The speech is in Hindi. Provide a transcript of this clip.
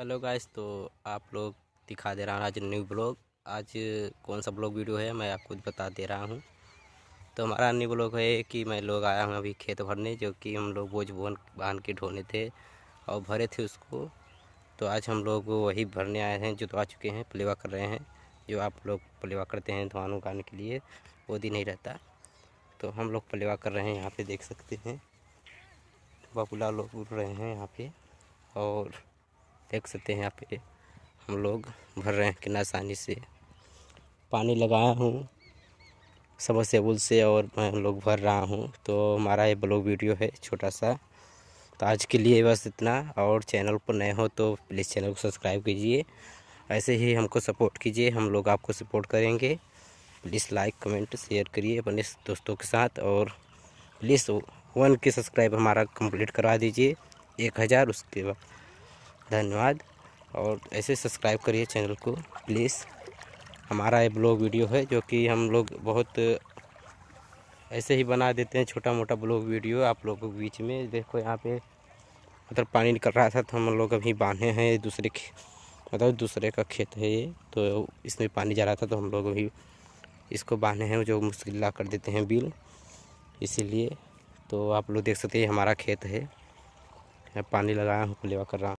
हेलो गाइस तो आप लोग दिखा दे रहा हूँ आज न्यू ब्लॉग आज कौन सा ब्लॉग वीडियो है मैं आपको बता दे रहा हूँ तो हमारा न्यू ब्लॉग है कि मैं लोग आया हूँ अभी खेत भरने जो कि हम लोग बोझ बोन बांध के ढोने थे और भरे थे उसको तो आज हम लोग वही भरने आए हैं जो तो आ चुके हैं प्लेवा कर रहे हैं जो आप लोग प्लेवा करते हैं धान उगाने के लिए वो दिन नहीं रहता तो हम लोग प्लेवा कर रहे हैं यहाँ पर देख सकते हैं बबूला लोग उड़ रहे हैं यहाँ पर और देख सकते हैं यहाँ पे हम लोग भर रहे हैं कितना आसानी से पानी लगाया हूँ समरसेबुल से और मैं लोग भर रहा हूँ तो हमारा ये ब्लॉग वीडियो है छोटा सा तो आज के लिए बस इतना और चैनल पर नए हो तो प्लीज़ चैनल को सब्सक्राइब कीजिए ऐसे ही हमको सपोर्ट कीजिए हम लोग आपको सपोर्ट करेंगे प्लीज़ लाइक कमेंट शेयर करिए अपने दोस्तों के साथ और प्लीज़ वन के सब्सक्राइब हमारा कंप्लीट करवा दीजिए एक हज़ार उसके बाद धन्यवाद और ऐसे सब्सक्राइब करिए चैनल को प्लीज़ हमारा ये ब्लॉग वीडियो है जो कि हम लोग बहुत ऐसे ही बना देते हैं छोटा मोटा ब्लॉग वीडियो आप लोगों के बीच में देखो यहाँ पे मतलब पानी निकल रहा था तो हम लोग अभी बांधे हैं दूसरे मतलब दूसरे का खेत है ये तो इसमें पानी जा रहा था तो हम लोग अभी इसको बांधे हैं जो मुश्किल कर देते हैं बिल इसीलिए तो आप लोग देख सकते हैं हमारा खेत है पानी लगाया हूँ लेवा कर रहा